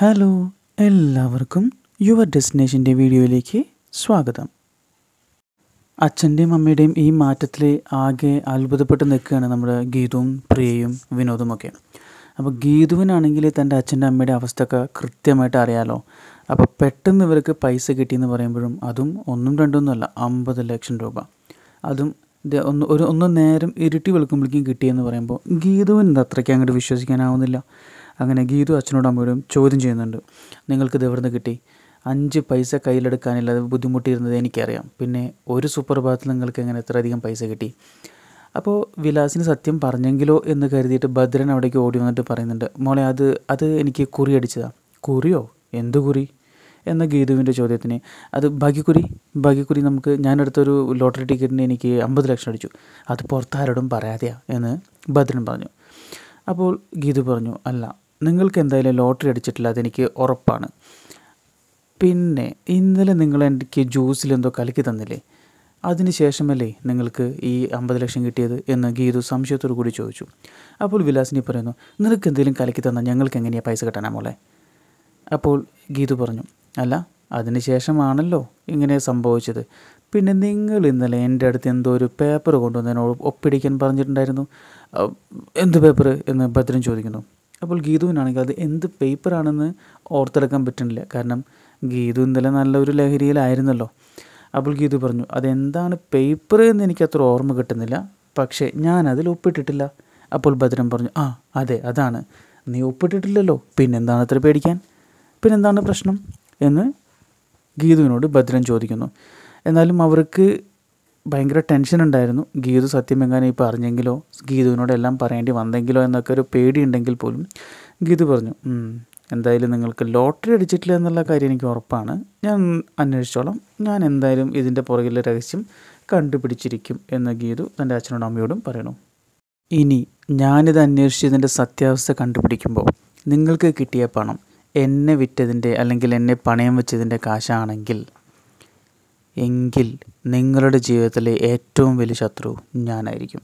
hello എല്ലാവർക്കും your ഡെസ്റ്റിനേഷൻ്റെ വീഡിയോയിലേക്ക് സ്വാഗതം അച്ഛൻ്റെയും അമ്മയുടെയും ഈ മാറ്റത്തിൽ ആകെ അത്ഭുതപ്പെട്ട് നിൽക്കുകയാണ് നമ്മുടെ ഗീതവും പ്രിയയും വിനോദുമൊക്കെ അപ്പോൾ ഗീതുവിനാണെങ്കിൽ തൻ്റെ അച്ഛൻ്റെ അമ്മയുടെ അവസ്ഥയൊക്കെ കൃത്യമായിട്ട് അറിയാലോ അപ്പോൾ പെട്ടെന്ന് ഇവർക്ക് പൈസ കിട്ടിയെന്ന് പറയുമ്പോഴും അതും ഒന്നും രണ്ടൊന്നുമല്ല അമ്പത് ലക്ഷം രൂപ അതും ഒന്ന് ഒരു ഒന്ന് നേരം ഇരുട്ടി വെളുക്കുമ്പോഴേക്കും കിട്ടിയെന്ന് പറയുമ്പോൾ ഗീതുവിന് അത്രയ്ക്ക് അങ്ങോട്ട് വിശ്വസിക്കാനാവുന്നില്ല അങ്ങനെ ഗീതു അച്ഛനോടും അമ്മയോടും ചോദ്യം ചെയ്യുന്നുണ്ട് നിങ്ങൾക്കിത് എവിടെ കിട്ടി അഞ്ച് പൈസ കയ്യിലെടുക്കാനില്ലാതെ ബുദ്ധിമുട്ടിയിരുന്നത് എനിക്കറിയാം പിന്നെ ഒരു സൂപ്പർ സുപ്രഭാതത്തിൽ നിങ്ങൾക്ക് എങ്ങനെ അധികം പൈസ കിട്ടി അപ്പോൾ വിലാസിന് സത്യം പറഞ്ഞെങ്കിലോ എന്ന് കരുതിയിട്ട് ഭദ്രൻ അവിടേക്ക് ഓടി വന്നിട്ട് പറയുന്നുണ്ട് മോളെ അത് അത് എനിക്ക് കുറി അടിച്ചതാണ് കുറിയോ എന്ത് കുറി എന്ന ഗീതുവിൻ്റെ ചോദ്യത്തിന് അത് ഭാഗ്യക്കുരി ഭാഗ്യക്കുരി നമുക്ക് ഞാനെടുത്തൊരു ലോട്ടറി ടിക്കറ്റിന് എനിക്ക് അമ്പത് ലക്ഷം അടിച്ചു അത് പുറത്താരോടും പറയാതെയാ എന്ന് ഭദ്രൻ പറഞ്ഞു അപ്പോൾ ഗീതു പറഞ്ഞു അല്ല നിങ്ങൾക്ക് എന്തായാലും ലോട്ടറി അടിച്ചിട്ടില്ല അതെനിക്ക് ഉറപ്പാണ് പിന്നെ ഇന്നലെ നിങ്ങൾ എനിക്ക് ജ്യൂസിൽ എന്തോ കലക്കി തന്നില്ലേ അതിന് ശേഷമല്ലേ നിങ്ങൾക്ക് ഈ അമ്പത് ലക്ഷം കിട്ടിയത് എന്ന് ഗീതു സംശയത്തോടു കൂടി ചോദിച്ചു അപ്പോൾ വിലാസിനി പറയുന്നു നിനക്ക് എന്തെങ്കിലും കലക്കി തന്നാൽ ഞങ്ങൾക്ക് എങ്ങനെയാണ് പൈസ കിട്ടാനാ മോളെ അപ്പോൾ ഗീതു പറഞ്ഞു അല്ല അതിന് ശേഷമാണല്ലോ ഇങ്ങനെ സംഭവിച്ചത് പിന്നെ നിങ്ങൾ ഇന്നലെ എൻ്റെ അടുത്ത് എന്തോ ഒരു പേപ്പർ കൊണ്ടുവന്നതിനോട് ഒപ്പിടിക്കാൻ പറഞ്ഞിട്ടുണ്ടായിരുന്നു എന്ത് പേപ്പർ എന്ന് ഭദ്രൻ ചോദിക്കുന്നു അപ്പോൾ ഗീതുവിനാണെങ്കിൽ അത് എന്ത് പേപ്പറാണെന്ന് ഓർത്തെടുക്കാൻ പറ്റുന്നില്ല കാരണം ഗീതു ഇന്നലെ നല്ലൊരു ലഹരിയിലായിരുന്നല്ലോ അപ്പോൾ ഗീതു പറഞ്ഞു അതെന്താണ് പേപ്പർ എന്ന് എനിക്ക് അത്ര ഓർമ്മ കിട്ടുന്നില്ല പക്ഷേ ഞാൻ അതിൽ ഒപ്പിട്ടിട്ടില്ല അപ്പോൾ ഭദ്രൻ പറഞ്ഞു ആ അതെ അതാണ് നീ ഒപ്പിട്ടിട്ടില്ലല്ലോ പിന്നെന്താണ് അത്ര പേടിക്കാൻ പിന്നെന്താണ് പ്രശ്നം എന്ന് ഗീതുവിനോട് ഭദ്രൻ ചോദിക്കുന്നു എന്നാലും അവർക്ക് ഭയങ്കര ടെൻഷൻ ഉണ്ടായിരുന്നു ഗീതു സത്യം എങ്ങനെ ഇപ്പോൾ അറിഞ്ഞെങ്കിലോ ഗീതുവിനോട് എല്ലാം പറയേണ്ടി വന്നെങ്കിലോ എന്നൊക്കെ ഒരു പേടി ഉണ്ടെങ്കിൽ പോലും ഗീതു പറഞ്ഞു എന്തായാലും നിങ്ങൾക്ക് ലോട്ടറി അടിച്ചിട്ടില്ല എന്നുള്ള കാര്യം എനിക്ക് ഉറപ്പാണ് ഞാൻ അന്വേഷിച്ചോളാം ഞാൻ എന്തായാലും ഇതിൻ്റെ പുറകിലെ രഹസ്യം കണ്ടുപിടിച്ചിരിക്കും എന്ന് ഗീതു തൻ്റെ അച്ഛനോടും അമ്മയോടും പറയണു ഇനി ഞാനിത് അന്വേഷിച്ചതിൻ്റെ സത്യാവസ്ഥ കണ്ടുപിടിക്കുമ്പോൾ നിങ്ങൾക്ക് കിട്ടിയ പണം എന്നെ വിറ്റതിൻ്റെ അല്ലെങ്കിൽ എന്നെ പണയം വെച്ചതിൻ്റെ കാശാണെങ്കിൽ എങ്കിൽ നിങ്ങളുടെ ജീവിതത്തിലെ ഏറ്റവും വലിയ ശത്രു ഞാനായിരിക്കും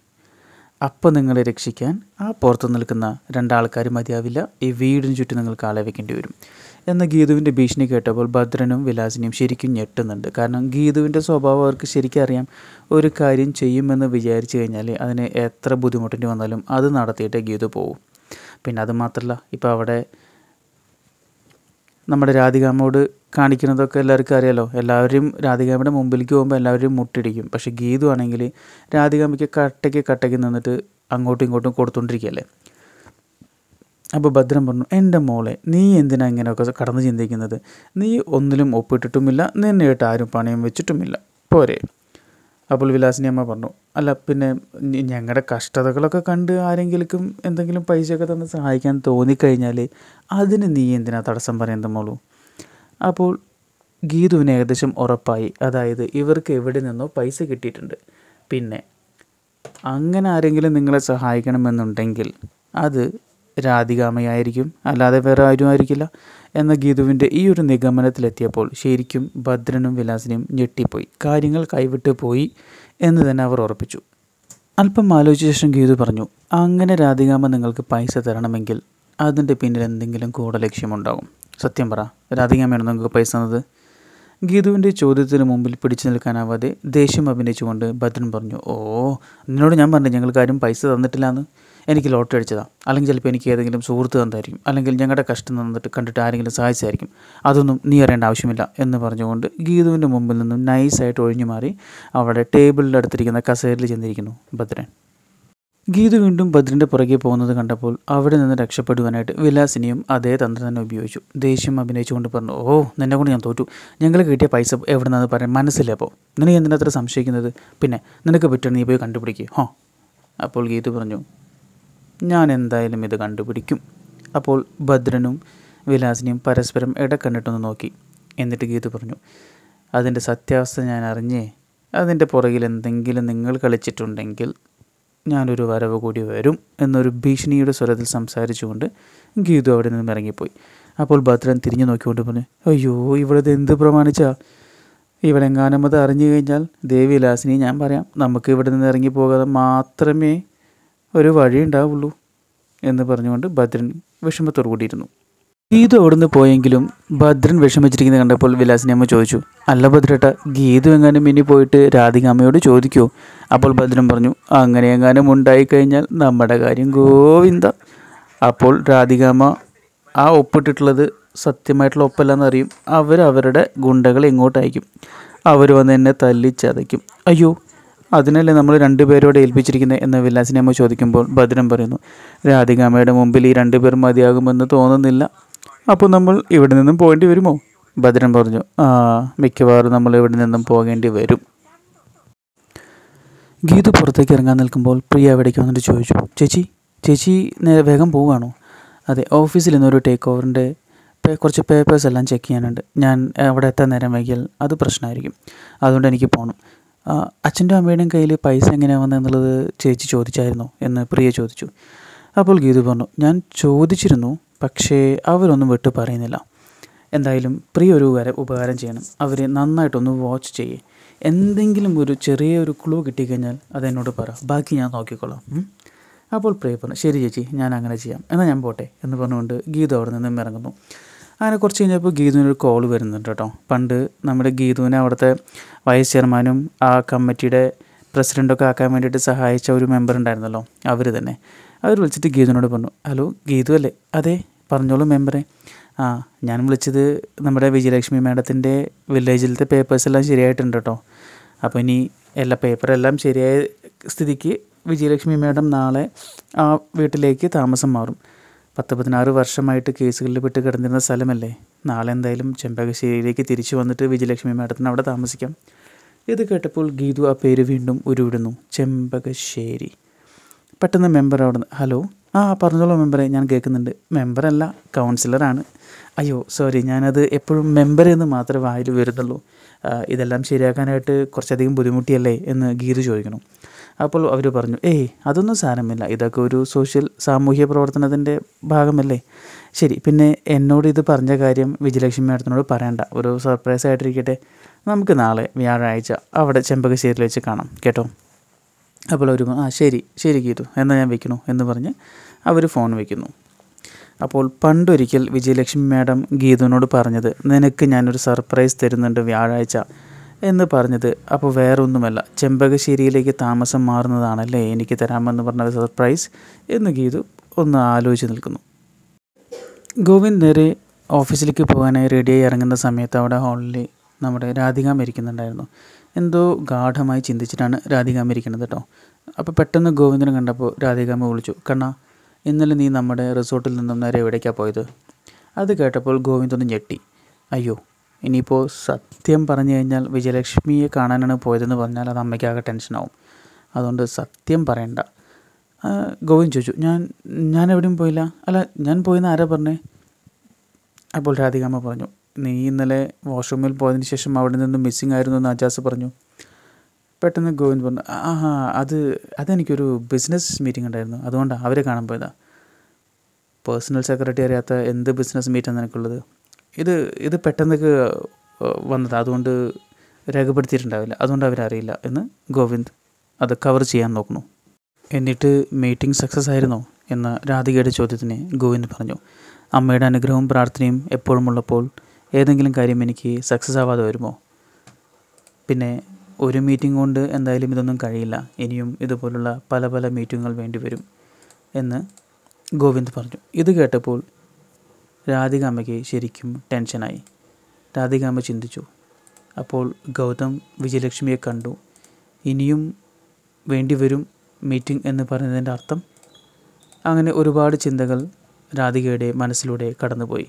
അപ്പോൾ നിങ്ങളെ രക്ഷിക്കാൻ ആ പുറത്ത് നിൽക്കുന്ന രണ്ടാൾക്കാർ മതിയാവില്ല ഈ വീടിന് ചുറ്റും നിങ്ങൾക്ക് ആളെ വെക്കേണ്ടി വരും എന്ന ഗീതുവിൻ്റെ ഭീഷണി കേട്ടപ്പോൾ ഭദ്രനും വിലാസിനിയും ശരിക്കും ഞെട്ടുന്നുണ്ട് കാരണം ഗീതുവിൻ്റെ സ്വഭാവം അവർക്ക് ശരിക്കും അറിയാം ഒരു കാര്യം ചെയ്യുമെന്ന് വിചാരിച്ചു കഴിഞ്ഞാൽ അതിന് എത്ര ബുദ്ധിമുട്ടേണ്ടി വന്നാലും അത് നടത്തിയിട്ടേ ഗീതു പോകും പിന്നെ അതുമാത്രമല്ല ഇപ്പോൾ അവിടെ നമ്മുടെ രാധികാമ്മോട് കാണിക്കുന്നതൊക്കെ എല്ലാവർക്കും അറിയാലോ എല്ലാവരും രാധികാമ്മയുടെ മുമ്പിലേക്ക് പോകുമ്പോൾ എല്ലാവരും മുട്ടിടിക്കും പക്ഷേ ഗീതു ആണെങ്കിൽ രാധികാമ്മയ്ക്ക് കട്ടയ്ക്ക് കട്ടയ്ക്ക് നിന്നിട്ട് അങ്ങോട്ടും ഇങ്ങോട്ടും കൊടുത്തുകൊണ്ടിരിക്കുകയല്ലേ അപ്പോൾ ഭദ്രൻ പറഞ്ഞു എൻ്റെ മോളെ നീ എന്തിനാ ഇങ്ങനെയൊക്കെ കടന്ന് ചിന്തിക്കുന്നത് നീ ഒന്നിലും ഒപ്പിട്ടിട്ടുമില്ല നിന്നെയായിട്ട് ആരും പണയം വെച്ചിട്ടുമില്ല പോരെ അപ്പോൾ വിലാസിനി അമ്മ പറഞ്ഞു അല്ല പിന്നെ ഞങ്ങളുടെ കഷ്ടതകളൊക്കെ കണ്ട് ആരെങ്കിലും എന്തെങ്കിലും പൈസയൊക്കെ തന്ന് സഹായിക്കാൻ തോന്നിക്കഴിഞ്ഞാൽ അതിന് നീ എന്തിനാ തടസ്സം പറയുന്നത് മോളൂ അപ്പോൾ ഗീതുവിന് ഏകദേശം ഉറപ്പായി അതായത് ഇവർക്ക് എവിടെ നിന്നോ പൈസ കിട്ടിയിട്ടുണ്ട് പിന്നെ അങ്ങനെ ആരെങ്കിലും നിങ്ങളെ സഹായിക്കണമെന്നുണ്ടെങ്കിൽ അത് രാധികാമയായിരിക്കും അല്ലാതെ വേറെ ആരും ആയിരിക്കില്ല എന്ന ഗീതുവിൻ്റെ ഈ ഒരു നിഗമനത്തിലെത്തിയപ്പോൾ ശരിക്കും ഭദ്രനും വിലാസിനും ഞെട്ടിപ്പോയി കാര്യങ്ങൾ കൈവിട്ട് പോയി എന്ന് തന്നെ അവർ ഉറപ്പിച്ചു അല്പം ആലോചിച്ച ശേഷം ഗീതു പറഞ്ഞു അങ്ങനെ രാധികാമ നിങ്ങൾക്ക് പൈസ തരണമെങ്കിൽ അതിൻ്റെ പിന്നിൽ എന്തെങ്കിലും കൂടെ ലക്ഷ്യമുണ്ടാകും സത്യം പറ രാധികാമയാണ് നിങ്ങൾക്ക് പൈസ തന്നത് ഗീതുവിൻ്റെ ചോദ്യത്തിന് മുമ്പിൽ പിടിച്ചു നിൽക്കാനാവാതെ ദേഷ്യം അഭിനയിച്ചുകൊണ്ട് ഭദ്രൻ പറഞ്ഞു ഓ നിന്നോട് ഞാൻ പറഞ്ഞു ഞങ്ങൾക്കാരും ആരും പൈസ തന്നിട്ടില്ല എന്ന് എനിക്ക് ലോട്ടറി അടിച്ചതാണ് അല്ലെങ്കിൽ ചിലപ്പോൾ എനിക്ക് ഏതെങ്കിലും സുഹൃത്ത് തന്നായിരിക്കും അല്ലെങ്കിൽ ഞങ്ങളുടെ കഷ്ടം തന്നിട്ട് കണ്ടിട്ട് ആരെങ്കിലും സഹായിച്ചായിരിക്കും അതൊന്നും നീ അറിയേണ്ട ആവശ്യമില്ല എന്ന് പറഞ്ഞുകൊണ്ട് ഗീതുവിൻ്റെ മുമ്പിൽ നിന്നും നൈസായിട്ട് ഒഴിഞ്ഞു മാറി അവിടെ ടേബിളിൻ്റെ അടുത്തിരിക്കുന്ന കസേരയിൽ ചെന്നിരിക്കുന്നു ഭദ്രൻ ഗീതു വീണ്ടും ഭദ്രൻ്റെ പുറകെ പോകുന്നത് കണ്ടപ്പോൾ അവിടെ നിന്ന് രക്ഷപ്പെടുവാനായിട്ട് വിലാസിനിയും അതേ തന്ത്രം തന്നെ ഉപയോഗിച്ചു ദേഷ്യം അഭിനയിച്ചുകൊണ്ട് പറഞ്ഞു ഓ നിന്നെ കൊണ്ട് ഞാൻ തോറ്റു ഞങ്ങൾ കിട്ടിയ പൈസ എവിടെ നിന്നത് പറയാൻ മനസ്സില്ലപ്പോൾ നിനക്ക് എന്തിനത്ര സംശയിക്കുന്നത് പിന്നെ നിനക്ക് പറ്റുമെന്ന് നീ പോയി കണ്ടുപിടിക്കുക ഹോ അപ്പോൾ ഗീതു പറഞ്ഞു ഞാൻ എന്തായാലും ഇത് കണ്ടുപിടിക്കും അപ്പോൾ ഭദ്രനും വിലാസിനിയും പരസ്പരം ഇടക്കണ്ടിട്ടൊന്ന് നോക്കി എന്നിട്ട് ഗീതു പറഞ്ഞു അതിൻ്റെ സത്യാവസ്ഥ ഞാൻ അറിഞ്ഞേ അതിൻ്റെ പുറകിൽ എന്തെങ്കിലും നിങ്ങൾ കളിച്ചിട്ടുണ്ടെങ്കിൽ ഞാനൊരു വരവ് കൂടി വരും എന്നൊരു ഭീഷണിയുടെ സ്വരത്തിൽ സംസാരിച്ചുകൊണ്ട് ഗീതു അവിടെ നിന്നും ഇറങ്ങിപ്പോയി അപ്പോൾ ഭദ്രൻ തിരിഞ്ഞു നോക്കിക്കൊണ്ട് പറഞ്ഞു അയ്യോ ഇവളത് എന്ത് പ്രമാണിച്ചാ എങ്ങാനും അത് അറിഞ്ഞു കഴിഞ്ഞാൽ ലാസിനി ഞാൻ പറയാം നമുക്ക് ഇവിടെ നിന്ന് ഇറങ്ങി പോകാതെ മാത്രമേ ഒരു വഴി ഉണ്ടാവുള്ളൂ എന്ന് പറഞ്ഞുകൊണ്ട് ഭദ്രൻ വിഷമത്തോടു കൂടിയിരുന്നു ഗീതു അവിടുന്ന് പോയെങ്കിലും ഭദ്രൻ വിഷമിച്ചിരിക്കുന്നത് കണ്ടപ്പോൾ വിലാസിനി അമ്മ ചോദിച്ചു അല്ല ഭദ്രട്ട ഗീതു എങ്ങാനും ഇനി പോയിട്ട് രാധിക അമ്മയോട് ചോദിക്കുമോ അപ്പോൾ ഭദ്രൻ പറഞ്ഞു അങ്ങനെ എങ്ങാനും ഉണ്ടായിക്കഴിഞ്ഞാൽ നമ്മുടെ കാര്യം ഗോവിന്ദ അപ്പോൾ അമ്മ ആ ഒപ്പിട്ടിട്ടുള്ളത് സത്യമായിട്ടുള്ള ഒപ്പല്ലെന്നറിയും അവർ അവരുടെ ഗുണ്ടകളെ ഇങ്ങോട്ട് അവർ വന്ന് എന്നെ തല്ലിച്ചതയ്ക്കും അയ്യോ അതിനല്ലേ നമ്മൾ രണ്ടുപേരോട് ഏൽപ്പിച്ചിരിക്കുന്നത് എന്ന് വിലാസിനിയമ്മ ചോദിക്കുമ്പോൾ ഭദ്രം പറയുന്നു രാധികാമ്മയുടെ മുമ്പിൽ ഈ രണ്ടുപേർ മതിയാകുമെന്ന് തോന്നുന്നില്ല അപ്പോൾ നമ്മൾ ഇവിടെ നിന്നും പോകേണ്ടി വരുമോ ഭദ്രൻ പറഞ്ഞു ആ മിക്കവാറും നമ്മൾ ഇവിടെ നിന്നും പോകേണ്ടി വരും ഗീതു പുറത്തേക്ക് ഇറങ്ങാൻ നിൽക്കുമ്പോൾ പ്രിയ എവിടേക്ക് വന്നിട്ട് ചോദിച്ചു ചേച്ചി ചേച്ചി വേഗം പോവുകയാണോ അതെ ഓഫീസിൽ നിന്നൊരു ടേക്ക് ഓവറിൻ്റെ കുറച്ച് പേപ്പേഴ്സ് എല്ലാം ചെക്ക് ചെയ്യാനുണ്ട് ഞാൻ അവിടെ എത്താൻ നേരം വൈകിയാൽ അത് പ്രശ്നമായിരിക്കും അതുകൊണ്ട് എനിക്ക് പോകണം അച്ഛൻ്റെ അമ്മയുടെയും കയ്യിൽ പൈസ എങ്ങനെയാണ് വന്നതെന്നുള്ളത് ചേച്ചി ചോദിച്ചായിരുന്നു എന്ന് പ്രിയ ചോദിച്ചു അപ്പോൾ ഗീതു പറഞ്ഞു ഞാൻ ചോദിച്ചിരുന്നു പക്ഷേ അവരൊന്നും വിട്ടു പറയുന്നില്ല എന്തായാലും പ്രിയ ഒരു ഉപകാരം ചെയ്യണം അവരെ നന്നായിട്ടൊന്ന് വാച്ച് ചെയ്യേ എന്തെങ്കിലും ഒരു ചെറിയ ഒരു ക്ലൂ കിട്ടിക്കഴിഞ്ഞാൽ അതെന്നോട് പറ ബാക്കി ഞാൻ നോക്കിക്കോളാം അപ്പോൾ പ്രിയ പറഞ്ഞു ശരി ചേച്ചി ഞാൻ അങ്ങനെ ചെയ്യാം എന്നാൽ ഞാൻ പോട്ടെ എന്ന് പറഞ്ഞുകൊണ്ട് ഗീത അവിടെ നിന്നും ഇറങ്ങുന്നു അങ്ങനെ കുറച്ച് കഴിഞ്ഞപ്പോൾ ഗീതുവിനൊരു കോൾ വരുന്നുണ്ട് കേട്ടോ പണ്ട് നമ്മുടെ ഗീതുവിനെ അവിടുത്തെ വൈസ് ചെയർമാനും ആ കമ്മിറ്റിയുടെ പ്രസിഡൻറ്റൊക്കെ ആക്കാൻ വേണ്ടിയിട്ട് സഹായിച്ച ഒരു മെമ്പർ ഉണ്ടായിരുന്നല്ലോ അവർ തന്നെ അവർ വിളിച്ചിട്ട് ഗീതുവിനോട് പറഞ്ഞു ഹലോ ഗീതു അല്ലേ അതെ പറഞ്ഞോളൂ മെമ്പറെ ആ ഞാൻ വിളിച്ചത് നമ്മുടെ വിജയലക്ഷ്മി മാഡത്തിൻ്റെ വില്ലേജിലത്തെ പേപ്പേഴ്സ് എല്ലാം ശരിയായിട്ടുണ്ട് കേട്ടോ അപ്പോൾ ഇനി എല്ലാ പേപ്പറെല്ലാം ശരിയായ സ്ഥിതിക്ക് വിജയലക്ഷ്മി മാഡം നാളെ ആ വീട്ടിലേക്ക് താമസം മാറും പത്ത് പതിനാറ് വർഷമായിട്ട് കേസുകളിൽ പെട്ട് കിടന്നിരുന്ന സ്ഥലമല്ലേ നാളെ എന്തായാലും ചെമ്പകശ്ശേരിയിലേക്ക് തിരിച്ചു വന്നിട്ട് വിജയലക്ഷ്മി മാഡത്തിന് അവിടെ താമസിക്കാം ഇത് കേട്ടപ്പോൾ ഗീതു ആ പേര് വീണ്ടും ഉരുവിടുന്നു ചെമ്പകശ്ശേരി പെട്ടെന്ന് മെമ്പർ അവിടെ ഹലോ ആ പറഞ്ഞോളൂ മെമ്പറെ ഞാൻ കേൾക്കുന്നുണ്ട് മെമ്പറല്ല കൗൺസിലറാണ് അയ്യോ സോറി ഞാനത് എപ്പോഴും മെമ്പർ എന്ന് മാത്രമേ വായിൽ വരുന്നുള്ളൂ ഇതെല്ലാം ശരിയാക്കാനായിട്ട് കുറച്ചധികം ബുദ്ധിമുട്ടിയല്ലേ എന്ന് ഗീതു ചോദിക്കണം അപ്പോൾ അവർ പറഞ്ഞു ഏയ് അതൊന്നും സാരമില്ല ഇതൊക്കെ ഒരു സോഷ്യൽ സാമൂഹ്യ പ്രവർത്തനത്തിൻ്റെ ഭാഗമല്ലേ ശരി പിന്നെ എന്നോട് ഇത് പറഞ്ഞ കാര്യം വിജയലക്ഷ്മി മേഡത്തിനോട് പറയണ്ട ഒരു സർപ്രൈസ് ആയിട്ടിരിക്കട്ടെ നമുക്ക് നാളെ വ്യാഴാഴ്ച അവിടെ ചെമ്പകശ്ശേരിയിൽ വെച്ച് കാണാം കേട്ടോ അപ്പോൾ അവർ ആ ശരി ശരി ഗീതു എന്നാൽ ഞാൻ വെക്കുന്നു എന്ന് പറഞ്ഞ് അവർ ഫോൺ വയ്ക്കുന്നു അപ്പോൾ പണ്ടൊരിക്കൽ വിജയലക്ഷ്മി മാഡം ഗീതുവിനോട് പറഞ്ഞത് നിനക്ക് ഞാനൊരു സർപ്രൈസ് തരുന്നുണ്ട് വ്യാഴാഴ്ച എന്ന് പറഞ്ഞത് അപ്പോൾ വേറൊന്നുമല്ല ചെമ്പകശ്ശേരിയിലേക്ക് താമസം മാറുന്നതാണല്ലേ എനിക്ക് തരാമെന്ന് പറഞ്ഞ സർപ്രൈസ് എന്ന് ഗീതു ഒന്ന് ആലോചിച്ച് നിൽക്കുന്നു ഗോവിന്ദ് നേരെ ഓഫീസിലേക്ക് പോകാനായി റെഡിയായി ഇറങ്ങുന്ന സമയത്ത് അവിടെ ഹാളിൽ നമ്മുടെ രാധിക ഇരിക്കുന്നുണ്ടായിരുന്നു എന്തോ ഗാഠമായി ചിന്തിച്ചിട്ടാണ് രാധിക മരിക്കുന്നത് കേട്ടോ അപ്പോൾ പെട്ടെന്ന് ഗോവിന്ദനെ കണ്ടപ്പോൾ രാധികാമ വിളിച്ചു കണ്ണ ഇന്നലെ നീ നമ്മുടെ റിസോർട്ടിൽ നിന്നും നേരെ എവിടേക്കാണ് പോയത് അത് കേട്ടപ്പോൾ ഗോവിന്ദ് ഒന്ന് ഞെട്ടി അയ്യോ ഇനിയിപ്പോൾ സത്യം പറഞ്ഞു കഴിഞ്ഞാൽ വിജയലക്ഷ്മിയെ കാണാനാണ് പോയതെന്ന് പറഞ്ഞാൽ അത് അമ്മയ്ക്കാകെ ടെൻഷനാവും അതുകൊണ്ട് സത്യം പറയണ്ട ഗോവിന്ദ് ചോദിച്ചു ഞാൻ ഞാൻ എവിടെയും പോയില്ല അല്ല ഞാൻ പോയെന്ന് ആരാ പറഞ്ഞേ അപ്പോൾ രാധികാമ്മ പറഞ്ഞു നീ ഇന്നലെ വാഷ്റൂമിൽ പോയതിന് ശേഷം അവിടെ നിന്ന് മിസ്സിംഗ് ആയിരുന്നു എന്ന് അജാസ് പറഞ്ഞു പെട്ടെന്ന് ഗോവിന്ദ് പറഞ്ഞു ആഹാ അത് അതെനിക്കൊരു ബിസിനസ് മീറ്റിംഗ് ഉണ്ടായിരുന്നു അതുകൊണ്ടാണ് അവരെ കാണാൻ പോയതാണ് പേഴ്സണൽ സെക്രട്ടറി അറിയാത്ത എന്ത് ബിസിനസ് മീറ്റാണ് നിനക്കുള്ളത് ഇത് ഇത് പെട്ടെന്നൊക്കെ വന്നത് അതുകൊണ്ട് രേഖപ്പെടുത്തിയിട്ടുണ്ടാവില്ല അതുകൊണ്ട് അവരറിയില്ല എന്ന് ഗോവിന്ദ് അത് കവർ ചെയ്യാൻ നോക്കുന്നു എന്നിട്ട് മീറ്റിംഗ് സക്സസ് ആയിരുന്നോ എന്ന രാധികയുടെ ചോദ്യത്തിന് ഗോവിന്ദ് പറഞ്ഞു അമ്മയുടെ അനുഗ്രഹവും പ്രാർത്ഥനയും എപ്പോഴും ഉള്ളപ്പോൾ ഏതെങ്കിലും കാര്യം എനിക്ക് സക്സസ് ആവാതെ വരുമോ പിന്നെ ഒരു മീറ്റിംഗ് കൊണ്ട് എന്തായാലും ഇതൊന്നും കഴിയില്ല ഇനിയും ഇതുപോലുള്ള പല പല മീറ്റിങ്ങുകൾ വേണ്ടി വരും എന്ന് ഗോവിന്ദ് പറഞ്ഞു ഇത് കേട്ടപ്പോൾ രാധികാമ്മയ്ക്ക് ശരിക്കും ടെൻഷനായി രാധികാമ്മ ചിന്തിച്ചു അപ്പോൾ ഗൗതം വിജയലക്ഷ്മിയെ കണ്ടു ഇനിയും വേണ്ടിവരും മീറ്റിംഗ് എന്ന് പറയുന്നതിൻ്റെ അർത്ഥം അങ്ങനെ ഒരുപാട് ചിന്തകൾ രാധികയുടെ മനസ്സിലൂടെ കടന്നുപോയി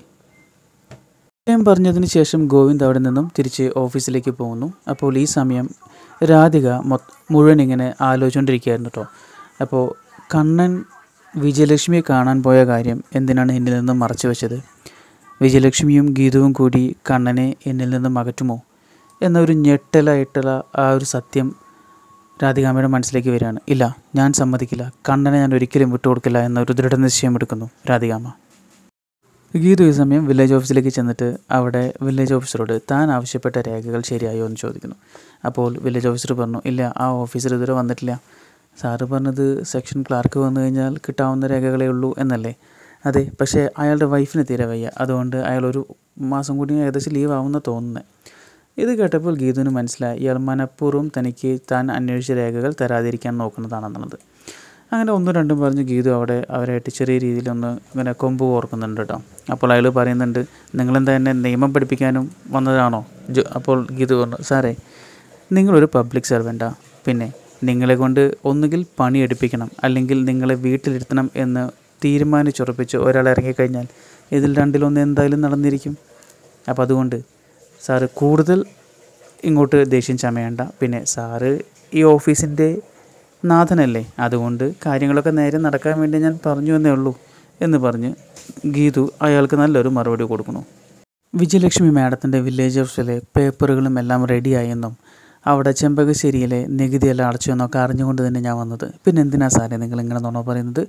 വിഷയം പറഞ്ഞതിന് ശേഷം ഗോവിന്ദ് അവിടെ നിന്നും തിരിച്ച് ഓഫീസിലേക്ക് പോകുന്നു അപ്പോൾ ഈ സമയം രാധിക മൊ മുഴുവൻ ഇങ്ങനെ ആലോചിച്ചുകൊണ്ടിരിക്കുകയായിരുന്നു കേട്ടോ അപ്പോൾ കണ്ണൻ വിജയലക്ഷ്മിയെ കാണാൻ പോയ കാര്യം എന്തിനാണ് എന്നിൽ നിന്ന് മറച്ചു വെച്ചത് വിജയലക്ഷ്മിയും ഗീതവും കൂടി കണ്ണനെ എന്നിൽ നിന്നും അകറ്റുമോ എന്നൊരു ഞെട്ടലായിട്ടുള്ള ആ ഒരു സത്യം രാധികാമ്മയുടെ മനസ്സിലേക്ക് വരികയാണ് ഇല്ല ഞാൻ സമ്മതിക്കില്ല കണ്ണനെ ഞാൻ ഒരിക്കലും വിട്ടുകൊടുക്കില്ല എന്നൊരു ഒരു ദൃഢനിശ്ചയം എടുക്കുന്നു രാധികാമ്മ ഗീതു ഈ സമയം വില്ലേജ് ഓഫീസിലേക്ക് ചെന്നിട്ട് അവിടെ വില്ലേജ് ഓഫീസറോട് താൻ ആവശ്യപ്പെട്ട രേഖകൾ ശരിയായോ എന്ന് ചോദിക്കുന്നു അപ്പോൾ വില്ലേജ് ഓഫീസർ പറഞ്ഞു ഇല്ല ആ ഓഫീസർ ഇതുവരെ വന്നിട്ടില്ല സാറ് പറഞ്ഞത് സെക്ഷൻ ക്ലാർക്ക് വന്നു കഴിഞ്ഞാൽ കിട്ടാവുന്ന രേഖകളേ ഉള്ളൂ എന്നല്ലേ അതെ പക്ഷേ അയാളുടെ വൈഫിന് തീരെ വയ്യ അതുകൊണ്ട് അയാളൊരു മാസം കൂടി ഏകദേശം ലീവ് ആവുമെന്ന് തോന്നുന്നത് ഇത് കേട്ടപ്പോൾ ഗീതുവിന് മനസ്സിലായി ഇയാൾ മനഃപൂർവ്വം തനിക്ക് താൻ അന്വേഷിച്ച രേഖകൾ തരാതിരിക്കാൻ നോക്കുന്നതാണെന്നുള്ളത് അങ്ങനെ ഒന്നും രണ്ടും പറഞ്ഞ് ഗീതു അവിടെ അവരായിട്ട് ചെറിയ രീതിയിലൊന്ന് ഇങ്ങനെ കൊമ്പ് ഓർക്കുന്നുണ്ട് കേട്ടോ അപ്പോൾ അയാൾ പറയുന്നുണ്ട് നിങ്ങളെന്താ എന്നെ നിയമം പഠിപ്പിക്കാനും വന്നതാണോ അപ്പോൾ ഗീതു പറഞ്ഞു സാറേ നിങ്ങളൊരു പബ്ലിക് സർവൻറ്റാണ് പിന്നെ നിങ്ങളെ കൊണ്ട് ഒന്നുകിൽ പണിയെടുപ്പിക്കണം അല്ലെങ്കിൽ നിങ്ങളെ വീട്ടിലിരുത്തണം എന്ന് തീരുമാനിച്ചുറപ്പിച്ച് ഒരാൾ ഇറങ്ങിക്കഴിഞ്ഞാൽ ഇതിൽ രണ്ടിലൊന്ന് എന്തായാലും നടന്നിരിക്കും അപ്പോൾ അതുകൊണ്ട് സാറ് കൂടുതൽ ഇങ്ങോട്ട് ദേഷ്യം ചമയണ്ട പിന്നെ സാറ് ഈ ഓഫീസിൻ്റെ നാഥനല്ലേ അതുകൊണ്ട് കാര്യങ്ങളൊക്കെ നേരെ നടക്കാൻ വേണ്ടി ഞാൻ പറഞ്ഞു എന്നേ ഉള്ളൂ എന്ന് പറഞ്ഞ് ഗീതു അയാൾക്ക് നല്ലൊരു മറുപടി കൊടുക്കുന്നു വിജയലക്ഷ്മി മാഡത്തിൻ്റെ വില്ലേജ് ഹൗസിലെ പേപ്പറുകളും എല്ലാം റെഡിയായെന്നും അവിടെ ചെമ്പകശ്ശേരിയിലെ നികുതിയെല്ലാം അടച്ചു എന്നൊക്കെ അറിഞ്ഞുകൊണ്ട് തന്നെ ഞാൻ വന്നത് പിന്നെ എന്തിനാ സാറേ നിങ്ങൾ ഇങ്ങനെ പറയുന്നത്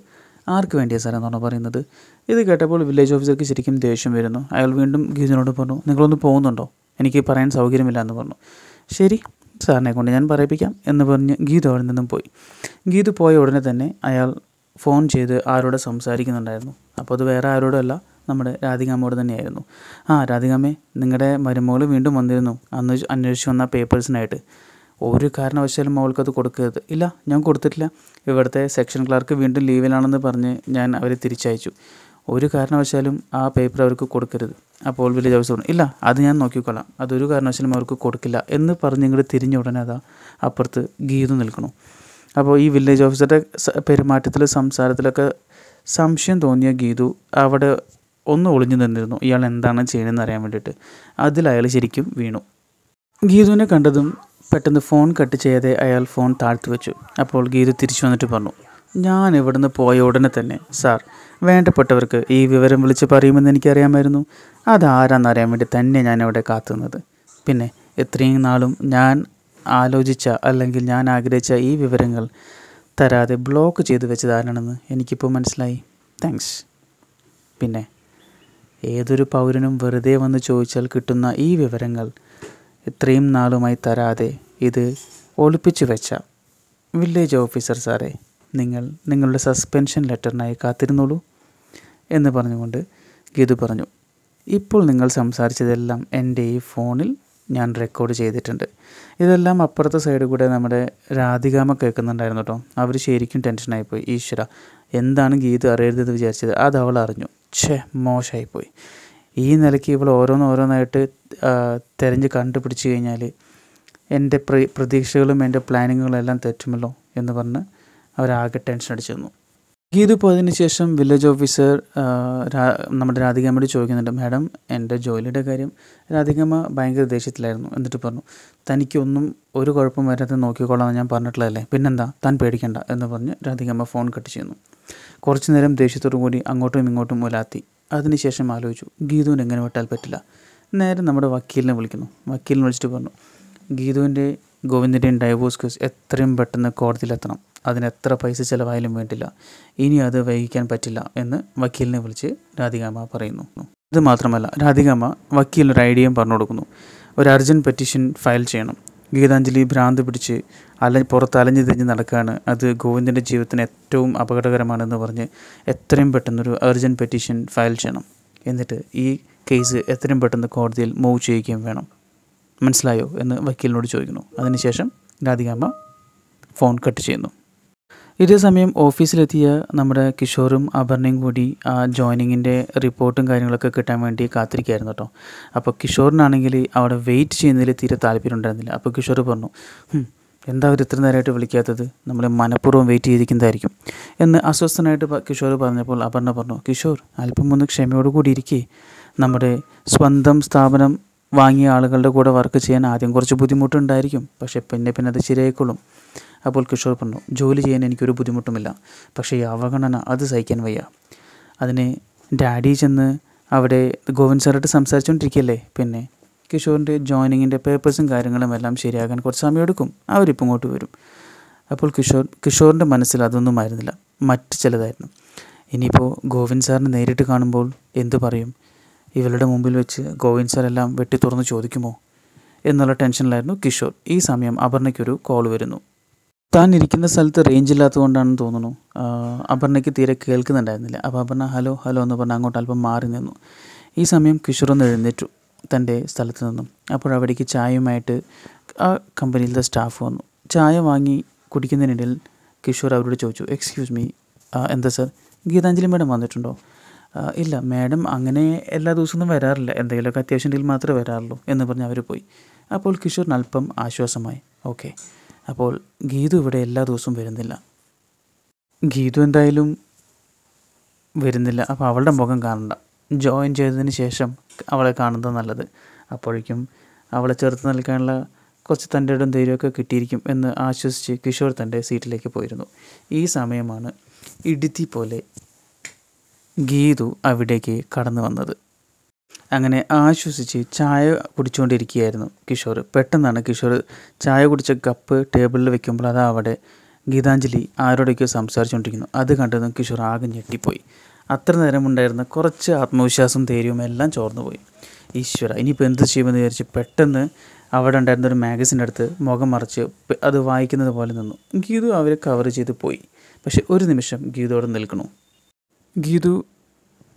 ആർക്ക് വേണ്ടിയാണ് സാറേ നുണ പറയുന്നത് ഇത് കേട്ടപ്പോൾ വില്ലേജ് ഓഫീസർക്ക് ശരിക്കും ദേഷ്യം വരുന്നു അയാൾ വീണ്ടും ഗീജനോട് പറഞ്ഞു നിങ്ങളൊന്ന് പോകുന്നുണ്ടോ എനിക്ക് പറയാൻ സൗകര്യമില്ല എന്ന് പറഞ്ഞു ശരി സാറിനെ കൊണ്ട് ഞാൻ പറയിപ്പിക്കാം എന്ന് പറഞ്ഞ് ഗീത അവിടെ നിന്നും പോയി ഗീതു പോയ ഉടനെ തന്നെ അയാൾ ഫോൺ ചെയ്ത് ആരോട് സംസാരിക്കുന്നുണ്ടായിരുന്നു അപ്പോൾ അത് വേറെ ആരോടല്ല നമ്മുടെ രാധികാമോട് തന്നെയായിരുന്നു ആ രാധികാമ്മേ നിങ്ങളുടെ മരുമകൾ വീണ്ടും വന്നിരുന്നു അന്ന് അന്വേഷിച്ചു വന്ന പേപ്പേഴ്സിനായിട്ട് ഒരു കാരണവശാലും അവൾക്കത് കൊടുക്കരുത് ഇല്ല ഞാൻ കൊടുത്തിട്ടില്ല ഇവിടുത്തെ സെക്ഷൻ ക്ലർക്ക് വീണ്ടും ലീവിലാണെന്ന് പറഞ്ഞ് ഞാൻ അവരെ തിരിച്ചയച്ചു ഒരു കാരണവശാലും ആ പേപ്പർ അവർക്ക് കൊടുക്കരുത് അപ്പോൾ വില്ലേജ് ഓഫീസർ പറഞ്ഞു ഇല്ല അത് ഞാൻ നോക്കിക്കൊള്ളാം അതൊരു കാരണവശാലും അവർക്ക് കൊടുക്കില്ല എന്ന് പറഞ്ഞ് ഇങ്ങോട്ട് തിരിഞ്ഞ ഉടനെ അതാ അപ്പുറത്ത് ഗീതു നിൽക്കണം അപ്പോൾ ഈ വില്ലേജ് ഓഫീസറുടെ പെരുമാറ്റത്തിൽ സംസാരത്തിലൊക്കെ സംശയം തോന്നിയ ഗീതു അവിടെ ഒന്ന് ഒളിഞ്ഞു നിന്നിരുന്നു ഇയാൾ എന്താണ് ചെയ്യണമെന്ന് അറിയാൻ വേണ്ടിയിട്ട് അതിൽ അയാൾ ശരിക്കും വീണു ഗീതുവിനെ കണ്ടതും പെട്ടെന്ന് ഫോൺ കട്ട് ചെയ്യാതെ അയാൾ ഫോൺ താഴ്ത്തി വെച്ചു അപ്പോൾ ഗീതു തിരിച്ചു വന്നിട്ട് പറഞ്ഞു ഞാൻ ഇവിടുന്ന് പോയ ഉടനെ തന്നെ സാർ വേണ്ടപ്പെട്ടവർക്ക് ഈ വിവരം വിളിച്ച് പറയുമെന്ന് എനിക്കറിയാമായിരുന്നു അതാരാന്നറിയാൻ വേണ്ടി തന്നെ ഞാൻ അവിടെ കാത്തുന്നത് പിന്നെ എത്രയും നാളും ഞാൻ ആലോചിച്ച അല്ലെങ്കിൽ ഞാൻ ആഗ്രഹിച്ച ഈ വിവരങ്ങൾ തരാതെ ബ്ലോക്ക് ചെയ്ത് വെച്ചതാരാണെന്ന് എനിക്കിപ്പോൾ മനസ്സിലായി താങ്ക്സ് പിന്നെ ഏതൊരു പൗരനും വെറുതെ വന്ന് ചോദിച്ചാൽ കിട്ടുന്ന ഈ വിവരങ്ങൾ ഇത്രയും നാളുമായി തരാതെ ഇത് ഒളിപ്പിച്ചു വെച്ച വില്ലേജ് ഓഫീസർ സാറേ നിങ്ങൾ നിങ്ങളുടെ സസ്പെൻഷൻ ലെറ്ററിനായി കാത്തിരുന്നോളൂ എന്ന് പറഞ്ഞുകൊണ്ട് ഗീതു പറഞ്ഞു ഇപ്പോൾ നിങ്ങൾ സംസാരിച്ചതെല്ലാം എൻ്റെ ഈ ഫോണിൽ ഞാൻ റെക്കോർഡ് ചെയ്തിട്ടുണ്ട് ഇതെല്ലാം അപ്പുറത്തെ സൈഡ് കൂടെ നമ്മുടെ രാധികാമ കേൾക്കുന്നുണ്ടായിരുന്നു കേട്ടോ അവർ ശരിക്കും ടെൻഷനായിപ്പോയി ഈശ്വര എന്താണ് ഗീതു അറിയരുതെന്ന് വിചാരിച്ചത് അത് അവൾ അറിഞ്ഞു ഛേ മോശമായിപ്പോയി ഈ നിലയ്ക്ക് ഇവൾ ഓരോന്നോരോന്നായിട്ട് തിരഞ്ഞ് കണ്ടുപിടിച്ച് കഴിഞ്ഞാൽ എൻ്റെ പ്രതീക്ഷകളും എൻ്റെ പ്ലാനിങ്ങുകളും എല്ലാം തെറ്റുമല്ലോ എന്ന് പറഞ്ഞ് അവരാകെ ടെൻഷൻ അടിച്ചു തന്നു ഗീതു പോയതിന് ശേഷം വില്ലേജ് ഓഫീസർ നമ്മുടെ രാധികമ്മയോട് ചോദിക്കുന്നുണ്ട് മാഡം എൻ്റെ ജോലിയുടെ കാര്യം രാധികമ്മ ഭയങ്കര ദേഷ്യത്തിലായിരുന്നു എന്നിട്ട് പറഞ്ഞു തനിക്കൊന്നും ഒരു കുഴപ്പം വരാതെ നോക്കിക്കോളാം എന്ന് ഞാൻ പറഞ്ഞിട്ടുള്ളതല്ലേ പിന്നെന്താ താൻ പേടിക്കണ്ട എന്ന് പറഞ്ഞ് രാധികമ്മ ഫോൺ കട്ട് ചെയ്യുന്നു കുറച്ചു നേരം ദേഷ്യത്തോടു കൂടി അങ്ങോട്ടും ഇങ്ങോട്ടും മുലാത്തി അതിനുശേഷം ആലോചിച്ചു ഗീതുവിന് എങ്ങനെ വെട്ടാൽ പറ്റില്ല നേരെ നമ്മുടെ വക്കീലിനെ വിളിക്കുന്നു വക്കീലിനെ വിളിച്ചിട്ട് പറഞ്ഞു ഗീതുവിൻ്റെ ഗോവിന്ദൻ്റെയും ഡൈവോഴ്സ് കേസ് എത്രയും പെട്ടെന്ന് കോടതിയിലെത്തണം അതിന് എത്ര പൈസ ചിലവായാലും വേണ്ടില്ല ഇനി അത് വൈകിക്കാൻ പറ്റില്ല എന്ന് വക്കീലിനെ വിളിച്ച് രാധികാമ്മ പറയുന്നു ഇത് മാത്രമല്ല രാധികാമ്മ വക്കീലിനൊരു ഐഡിയയും പറഞ്ഞു കൊടുക്കുന്നു ഒരു അർജൻറ്റ് പെറ്റീഷൻ ഫയൽ ചെയ്യണം ഗീതാഞ്ജലി ഭ്രാന്ത് പിടിച്ച് അല പുറത്ത് അലഞ്ഞു തിരിഞ്ഞ് നടക്കുകയാണ് അത് ഗോവിന്ദൻ്റെ ജീവിതത്തിന് ഏറ്റവും അപകടകരമാണെന്ന് പറഞ്ഞ് എത്രയും പെട്ടെന്നൊരു അർജൻറ്റ് പെറ്റീഷൻ ഫയൽ ചെയ്യണം എന്നിട്ട് ഈ കേസ് എത്രയും പെട്ടെന്ന് കോടതിയിൽ മൂവ് ചെയ്യുകയും വേണം മനസ്സിലായോ എന്ന് വക്കീലിനോട് ചോദിക്കുന്നു അതിനുശേഷം രാധികാമ്മ ഫോൺ കട്ട് ചെയ്യുന്നു ഇതേ സമയം ഓഫീസിലെത്തിയ നമ്മുടെ കിഷോറും അപർണയും കൂടി ആ ജോയിനിങ്ങിൻ്റെ റിപ്പോർട്ടും കാര്യങ്ങളൊക്കെ കിട്ടാൻ വേണ്ടി കാത്തിരിക്കുകയായിരുന്നു കേട്ടോ അപ്പോൾ കിഷോറിനാണെങ്കിൽ അവിടെ വെയിറ്റ് ചെയ്യുന്നതിൽ തീരെ താല്പര്യം ഉണ്ടായിരുന്നില്ല അപ്പോൾ കിഷോർ പറഞ്ഞു എന്താ അവർ ഇത്ര നേരമായിട്ട് വിളിക്കാത്തത് നമ്മൾ മനഃപൂർവ്വം വെയിറ്റ് ചെയ്തിരിക്കുന്നതായിരിക്കും എന്ന് അസ്വസ്ഥനായിട്ട് കിഷോർ പറഞ്ഞപ്പോൾ അപർണ പറഞ്ഞു കിഷോർ അല്പം ഒന്ന് ക്ഷമയോടുകൂടി ഇരിക്കേ നമ്മുടെ സ്വന്തം സ്ഥാപനം വാങ്ങിയ ആളുകളുടെ കൂടെ വർക്ക് ചെയ്യാൻ ആദ്യം കുറച്ച് ബുദ്ധിമുട്ടുണ്ടായിരിക്കും പക്ഷേ പിന്നെ പിന്നെ അത് ശരിയായിക്കൊള്ളും അപ്പോൾ കിഷോർ പറഞ്ഞു ജോലി ചെയ്യാൻ എനിക്കൊരു ബുദ്ധിമുട്ടുമില്ല പക്ഷേ ഈ അവഗണന അത് സഹിക്കാൻ വയ്യ അതിന് ഡാഡി ചെന്ന് അവിടെ ഗോവിന്ദ് സാറായിട്ട് സംസാരിച്ചുകൊണ്ടിരിക്കുകയല്ലേ പിന്നെ കിഷോറിൻ്റെ ജോയിനിങ്ങിൻ്റെ പേപ്പേഴ്സും കാര്യങ്ങളും എല്ലാം ശരിയാകാൻ കുറച്ച് സമയമെടുക്കും അവരിപ്പം ഇങ്ങോട്ട് വരും അപ്പോൾ കിഷോർ കിഷോറിൻ്റെ മനസ്സിൽ അതൊന്നും ആയിരുന്നില്ല മറ്റ് ചിലതായിരുന്നു ഇനിയിപ്പോൾ ഗോവിന്ദ് സാറിനെ നേരിട്ട് കാണുമ്പോൾ എന്തു പറയും ഇവരുടെ മുമ്പിൽ വെച്ച് ഗോവിന്ദ് സാർ എല്ലാം വെട്ടി തുറന്ന് ചോദിക്കുമോ എന്നുള്ള ടെൻഷനിലായിരുന്നു കിഷോർ ഈ സമയം അപർണയ്ക്കൊരു കോൾ വരുന്നു താൻ ഇരിക്കുന്ന സ്ഥലത്ത് റേഞ്ച് ഇല്ലാത്തതുകൊണ്ടാണെന്ന് തോന്നുന്നു അപർണയ്ക്ക് തീരെ കേൾക്കുന്നുണ്ടായിരുന്നില്ല അപ്പോൾ അപർണ ഹലോ ഹലോ എന്ന് പറഞ്ഞ് അങ്ങോട്ട് അല്പം മാറി നിന്നു ഈ സമയം കിഷോർ ഒന്ന് എഴുന്നേറ്റു തൻ്റെ സ്ഥലത്ത് നിന്നും അപ്പോൾ അവിടേക്ക് ചായയുമായിട്ട് ആ കമ്പനിയിലത്തെ സ്റ്റാഫ് വന്നു ചായ വാങ്ങി കുടിക്കുന്നതിനിടയിൽ കിഷോർ അവരോട് ചോദിച്ചു എക്സ്ക്യൂസ് മീ എന്താ സർ ഗീതാഞ്ജലി മേഡം വന്നിട്ടുണ്ടോ ഇല്ല മാഡം അങ്ങനെ എല്ലാ ദിവസമൊന്നും വരാറില്ല എന്തെങ്കിലുമൊക്കെ അത്യാവശ്യം മാത്രമേ വരാറുള്ളൂ എന്ന് പറഞ്ഞ് അവർ പോയി അപ്പോൾ കിഷോറിന് അല്പം ആശ്വാസമായി ഓക്കെ അപ്പോൾ ഗീതു ഇവിടെ എല്ലാ ദിവസവും വരുന്നില്ല ഗീതു എന്തായാലും വരുന്നില്ല അപ്പോൾ അവളുടെ മുഖം കാണണ്ട ജോയിൻ ചെയ്തതിന് ശേഷം അവളെ കാണുന്നത് നല്ലത് അപ്പോഴേക്കും അവളെ ചെറുത്ത് നിൽക്കാനുള്ള കുറച്ച് തൻ്റെ ഇടം ധൈര്യമൊക്കെ കിട്ടിയിരിക്കും എന്ന് ആശ്വസിച്ച് കിഷോർ തൻ്റെ സീറ്റിലേക്ക് പോയിരുന്നു ഈ സമയമാണ് ഇടുത്തി പോലെ ഗീതു അവിടേക്ക് കടന്നു വന്നത് അങ്ങനെ ആശ്വസിച്ച് ചായ കുടിച്ചുകൊണ്ടിരിക്കുകയായിരുന്നു കിഷോർ പെട്ടെന്നാണ് കിഷോർ ചായ കുടിച്ച കപ്പ് ടേബിളിൽ വെക്കുമ്പോൾ അത് അവിടെ ഗീതാഞ്ജലി ആരോടൊക്കെയോ സംസാരിച്ചുകൊണ്ടിരിക്കുന്നു അത് കണ്ടതും കിഷോർ ആകെ ഞെട്ടിപ്പോയി അത്ര നേരമുണ്ടായിരുന്ന കുറച്ച് ആത്മവിശ്വാസം ധൈര്യവും എല്ലാം ചോർന്നു പോയി ഈശ്വര ഇനിയിപ്പോൾ എന്ത് ചെയ്യുമെന്ന് വിചാരിച്ച് പെട്ടെന്ന് അവിടെ ഉണ്ടായിരുന്ന ഒരു മാഗസിൻ്റെ അടുത്ത് മുഖം മറിച്ച് അത് വായിക്കുന്നത് പോലെ നിന്നു ഗീതു അവരെ കവർ ചെയ്ത് പോയി പക്ഷെ ഒരു നിമിഷം ഗീതോടെ നിൽക്കണു ഗീതു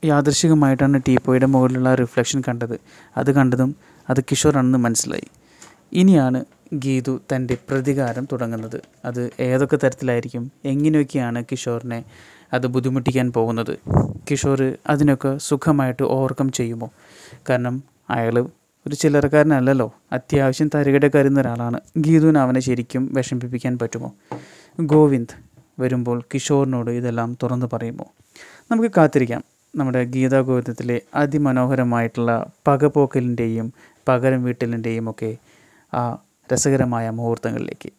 യാദൃശികമായിട്ടാണ് ടീപ്പോയുടെ മുകളിലുള്ള റിഫ്ലക്ഷൻ കണ്ടത് അത് കണ്ടതും അത് കിഷോറാണെന്ന് മനസ്സിലായി ഇനിയാണ് ഗീതു തൻ്റെ പ്രതികാരം തുടങ്ങുന്നത് അത് ഏതൊക്കെ തരത്തിലായിരിക്കും എങ്ങനെയൊക്കെയാണ് കിഷോറിനെ അത് ബുദ്ധിമുട്ടിക്കാൻ പോകുന്നത് കിഷോർ അതിനൊക്കെ സുഖമായിട്ട് ഓവർകം ചെയ്യുമോ കാരണം അയാൾ ഒരു ചില്ലറക്കാരനല്ലല്ലോ അത്യാവശ്യം തരികിട കരുന്ന ഒരാളാണ് ഗീതുവിന് അവനെ ശരിക്കും വിഷമിപ്പിക്കാൻ പറ്റുമോ ഗോവിന്ദ് വരുമ്പോൾ കിഷോറിനോട് ഇതെല്ലാം തുറന്നു പറയുമോ നമുക്ക് കാത്തിരിക്കാം നമ്മുടെ ഗീതാഗോവിന്ദത്തിലെ അതിമനോഹരമായിട്ടുള്ള പകപോക്കലിൻ്റെയും പകരം വീട്ടലിൻ്റെയും ഒക്കെ ആ രസകരമായ മുഹൂർത്തങ്ങളിലേക്ക്